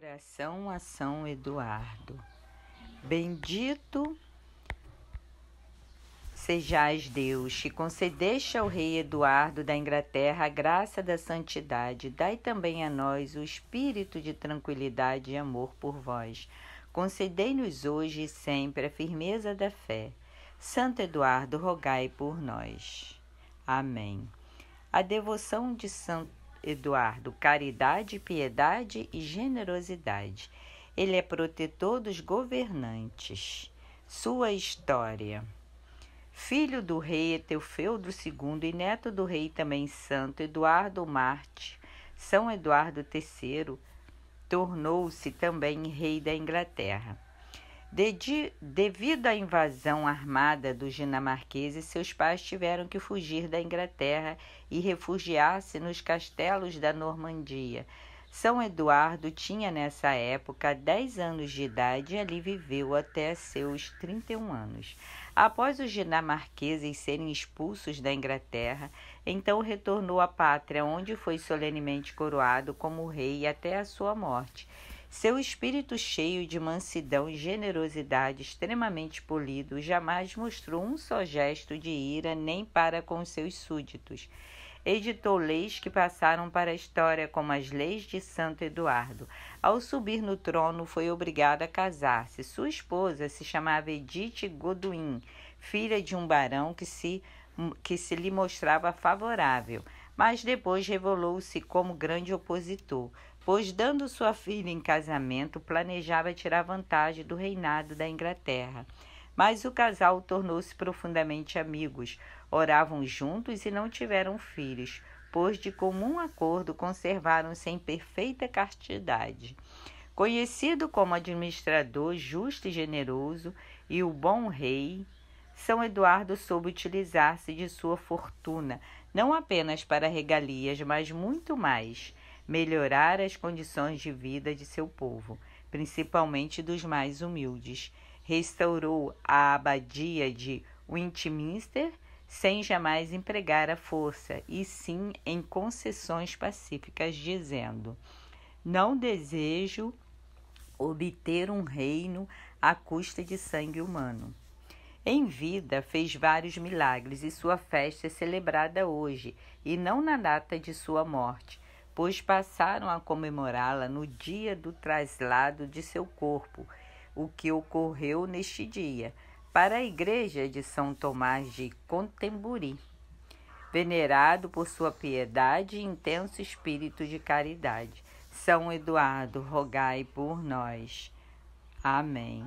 Oração a São Eduardo. Bendito sejais Deus, que concedeste ao rei Eduardo da Inglaterra a graça da santidade. Dai também a nós o espírito de tranquilidade e amor por vós. Concedei-nos hoje e sempre a firmeza da fé. Santo Eduardo, rogai por nós. Amém. A devoção de Santo Eduardo caridade, piedade e generosidade. Ele é protetor dos governantes. Sua história. Filho do rei Eteufeudo II e neto do rei também santo Eduardo Marte, São Eduardo III, tornou-se também rei da Inglaterra. De, devido à invasão armada dos dinamarqueses, seus pais tiveram que fugir da Inglaterra e refugiar-se nos castelos da Normandia. São Eduardo tinha nessa época 10 anos de idade e ali viveu até seus 31 anos. Após os dinamarqueses serem expulsos da Inglaterra, então retornou à pátria, onde foi solenemente coroado como rei até a sua morte. Seu espírito cheio de mansidão e generosidade, extremamente polido, jamais mostrou um só gesto de ira nem para com seus súditos. Editou leis que passaram para a história, como as leis de Santo Eduardo. Ao subir no trono, foi obrigado a casar-se. Sua esposa se chamava Edith Goduin, filha de um barão que se, que se lhe mostrava favorável mas depois revelou-se como grande opositor, pois, dando sua filha em casamento, planejava tirar vantagem do reinado da Inglaterra. Mas o casal tornou-se profundamente amigos, oravam juntos e não tiveram filhos, pois de comum acordo conservaram-se em perfeita castidade. Conhecido como administrador justo e generoso e o bom rei, São Eduardo soube utilizar-se de sua fortuna, não apenas para regalias, mas muito mais melhorar as condições de vida de seu povo, principalmente dos mais humildes. Restaurou a abadia de Westminster sem jamais empregar a força, e sim em concessões pacíficas, dizendo: Não desejo obter um reino à custa de sangue humano. Em vida, fez vários milagres e sua festa é celebrada hoje e não na data de sua morte, pois passaram a comemorá-la no dia do traslado de seu corpo, o que ocorreu neste dia, para a Igreja de São Tomás de Contemburi, venerado por sua piedade e intenso espírito de caridade. São Eduardo, rogai por nós. Amém.